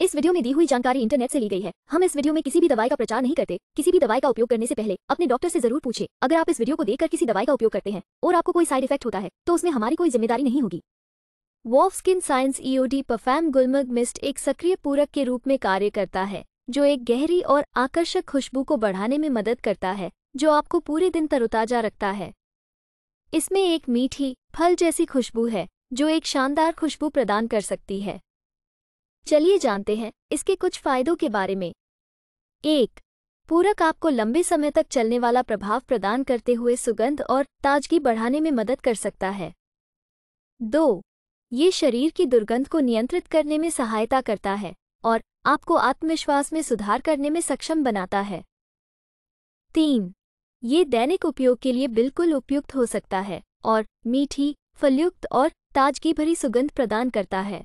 इस वीडियो में दी हुई जानकारी इंटरनेट से ली गई है हम इस वीडियो में किसी भी दवाई का प्रचार नहीं करते किसी भी दवाई का उपयोग करने से पहले अपने डॉक्टर से जरूर पूछे अगर आप इस वीडियो को देखकर किसी दवाई का उपयोग करते हैं और आपको कोई साइड इफेक्ट होता है तो उसमें हमारी कोई जिम्मेदारी नहीं होगी वॉफ स्किन साइंस ईओडी e परफैम गुलमर्ग मिस्ट एक सक्रिय पूरक के रूप में कार्य करता है जो एक गहरी और आकर्षक खुशबू को बढ़ाने में मदद करता है जो आपको पूरे दिन तरोताजा रखता है इसमें एक मीठी फल जैसी खुशबू है जो एक शानदार खुशबू प्रदान कर सकती है चलिए जानते हैं इसके कुछ फायदों के बारे में एक पूरक आपको लंबे समय तक चलने वाला प्रभाव प्रदान करते हुए सुगंध और ताजगी बढ़ाने में मदद कर सकता है दो ये शरीर की दुर्गंध को नियंत्रित करने में सहायता करता है और आपको आत्मविश्वास में सुधार करने में सक्षम बनाता है तीन ये दैनिक उपयोग के लिए बिल्कुल उपयुक्त हो सकता है और मीठी फलयुक्त और ताजगी भरी सुगंध प्रदान करता है